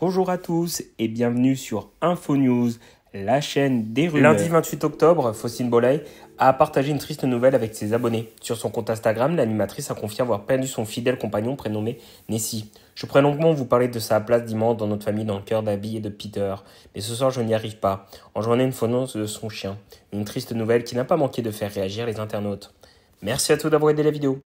Bonjour à tous et bienvenue sur InfoNews, la chaîne des rumeurs. Lundi 28 octobre, Faustine Bolay a partagé une triste nouvelle avec ses abonnés. Sur son compte Instagram, l'animatrice a confié avoir perdu son fidèle compagnon prénommé Nessie. Je pourrais longuement vous parler de sa place d'immense dans notre famille dans le cœur d'Abby et de Peter, mais ce soir je n'y arrive pas. journée, une phonance de son chien. Une triste nouvelle qui n'a pas manqué de faire réagir les internautes. Merci à tous d'avoir aidé la vidéo.